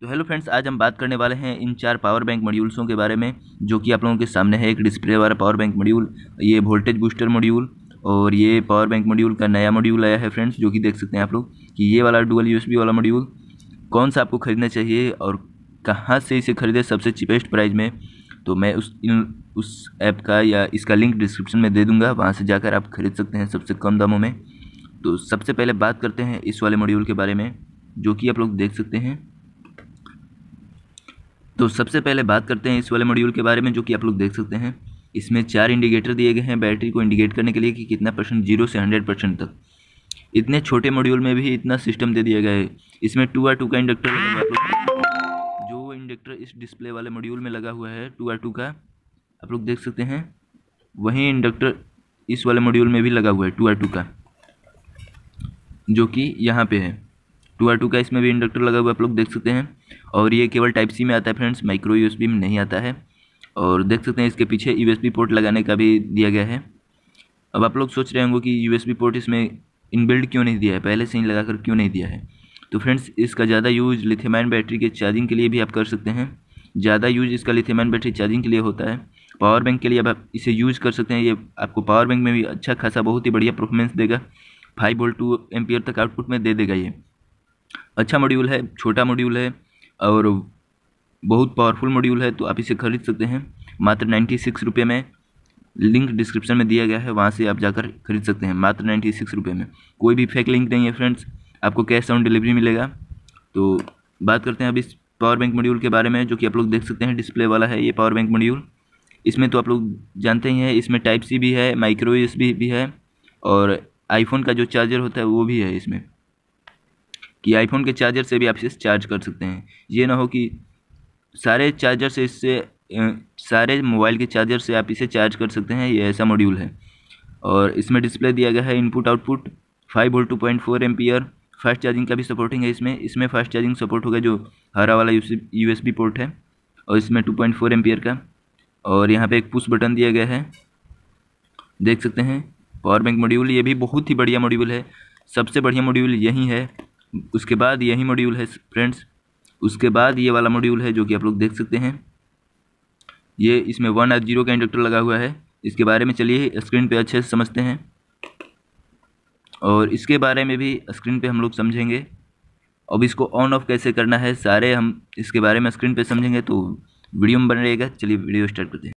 तो hello friends आज हम बात करने वाले हैं इन चार पावर बैंक मॉड्यूल्सों के बारे में जो कि आप लोगों के सामने है एक डिस्प्ले वाला पावर बैंक मॉड्यूल ये वोल्टेज बूस्टर मॉड्यूल और ये पावर बैंक मॉड्यूल का नया मॉड्यूल आया है फ्रेंड्स जो कि देख सकते हैं आप लोग कि ये वाला डुअल यूएसबी वाला मॉड्यूल कौन सा आपको ख़रीदना चाहिए और कहाँ से इसे ख़रीदे सबसे चिपेस्ट प्राइस में तो मैं उस इन उस ऐप का या इसका लिंक डिस्क्रिप्शन में दे दूँगा वहाँ से जाकर आप खरीद सकते हैं सबसे कम दामों में तो सबसे पहले बात करते हैं इस वाले मॉड्यूल के बारे में जो कि आप लोग देख सकते हैं तो सबसे पहले बात करते हैं इस वाले मॉड्यूल के बारे में जो कि आप लोग देख सकते हैं इसमें चार इंडिकेटर दिए गए हैं बैटरी को इंडिकेट करने के लिए कि कितना परसेंट जीरो से हंड्रेड परसेंट तक इतने छोटे मॉड्यूल में भी इतना सिस्टम दे दिया गया है इसमें टू आर टू का इंडक्टर जो इंडक्टर इस डिस्प्ले वाले मॉड्यूल में लगा हुआ है टू आर टू का आप लोग देख सकते हैं वहीं इंडक्टर इस वाले मॉड्यूल में भी लगा हुआ है टू आर टू का जो कि यहाँ पर है टू आर टू का इसमें भी इंडक्टर लगा हुआ आप लोग देख सकते हैं और ये केवल टाइप सी में आता है फ्रेंड्स माइक्रो यू में नहीं आता है और देख सकते हैं इसके पीछे यू पोर्ट लगाने का भी दिया गया है अब आप लोग सोच रहे होंगे कि यू पोर्ट इसमें इनबिल्ड क्यों नहीं दिया है पहले से ही लगा कर क्यों नहीं दिया है तो फ्रेंड्स इसका ज़्यादा यूज लिथेमाइन बैटरी के चार्जिंग के लिए भी आप कर सकते हैं ज़्यादा यूज इसका लिथेमाइन बैटरी चार्जिंग के लिए होता है पावर बैंक के लिए आप इसे यूज कर सकते हैं ये आपको पावर बैंक में भी अच्छा खासा बहुत ही बढ़िया परफॉर्मेंस देगा फाइव वोल्ट टू एम तक आउटपुट में दे देगा ये अच्छा मॉड्यूल है छोटा मॉड्यूल है और बहुत पावरफुल मॉड्यूल है तो आप इसे खरीद सकते हैं मात्र नाइन्टी सिक्स रुपये में लिंक डिस्क्रिप्शन में दिया गया है वहाँ से आप जाकर खरीद सकते हैं मात्र नाइन्टी सिक्स रुपये में कोई भी फेक लिंक नहीं है फ्रेंड्स आपको कैश ऑन डिलीवरी मिलेगा तो बात करते हैं अब इस पावर बैंक मॉड्यूल के बारे में जो कि आप लोग देख सकते हैं डिस्प्ले वाला है ये पावर बैंक मॉड्यूल इसमें तो आप लोग जानते ही हैं इसमें टाइप सी भी है माइक्रो भी है और आईफोन का जो चार्जर होता है वो भी है इसमें कि आईफोन के चार्जर से भी आप इसे चार्ज कर सकते हैं ये ना हो कि सारे चार्जर से इससे सारे मोबाइल के चार्जर से आप इसे चार्ज कर सकते हैं ये ऐसा मॉड्यूल है और इसमें डिस्प्ले दिया गया है input output five volt two point four ampere fast charging का भी सपोर्टिंग है इसमें इसमें फास्ट चार्जिंग सपोर्ट होगा जो हरा वाला यू पोर्ट है और इसमें टू पॉइंट फोर एम्पियर का और यहाँ पर एक पुश बटन दिया गया है देख सकते हैं पावर बैंक मॉड्यूल ये भी बहुत ही बढ़िया मॉड्यूल है सबसे बढ़िया मॉड्यूल यही है उसके बाद यही मॉड्यूल है फ्रेंड्स उसके बाद ये वाला मॉड्यूल है जो कि आप लोग देख सकते हैं ये इसमें वन आर जीरो का इंडक्टर लगा हुआ है इसके बारे में चलिए स्क्रीन पे अच्छे से समझते हैं और इसके बारे में भी स्क्रीन पे हम लोग समझेंगे अब इसको ऑन ऑफ कैसे करना है सारे हम इसके बारे में स्क्रीन पे समझेंगे तो वीडियो में बन रहेगा चलिए वीडियो स्टार्ट करते हैं